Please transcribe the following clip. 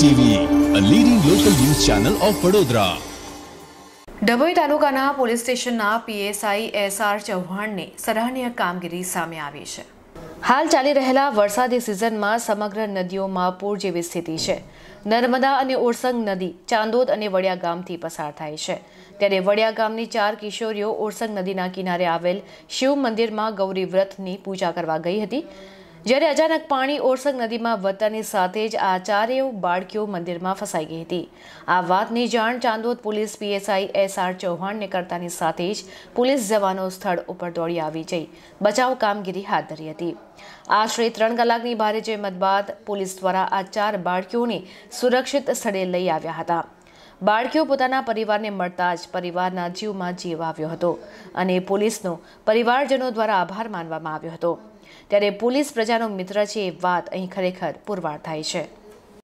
TV a leading local news channel of Vadodara Dabhoi તાલુકાના police સ્ટેશનના PSI SR ચૌહાણને સરાહનીય કામગીરી સામે આવી છે હાલ ચાલી રહેલા વરસાદી સિઝનમાં સમગ્ર નદીઓમાં પૂર જેવી સ્થિતિ છે નર્મદા અને ઓરસંગ નદી ચાંદોદ અને વડિયા ગામથી પસાર થાય છે ત્યારે વડિયા ગામની ચાર કિશોરીઓ ઓરસંગ નદીના કિનારે આવેલ શિવ મંદિરમાં ગૌરી વ્રતની પૂજા કરવા ગઈ હતી જ્યારે અચાનક પાણી ઓરસંગ નદીમાં વધતાની સાથે જ આ ચારેય બાળકીઓ મંદિરમાં ફસાઈ ગઈ હતી આ વાતની જાણ Chandod police PSI S R ચૌહાણને કરતાની સાથે જ પોલીસ જવાનો સ્થળ ઉપર દોડી આવી જઈ બચાવ કામગીરી હાથ ધરી હતી આશરે ત્રણ કલાકની ભારે જહેમત બાદ પોલીસ દ્વારા આ ચાર બાળકીઓને સુરક્ષિત સ્થળે લઈ આવ્યા હતા બાળકીઓ પોતાના પરિવારને મળતા જ પરિવારના જીવમાં જીવ આવ્યો હતો અને પોલીસનો પરિવારજનો દ્વારા આભાર માનવામાં આવ્યો હતો ત્યારે પોલીસ પ્રજાનો મિત્ર છે એ વાત અહીં ખરેખર પુરવાર થાય છે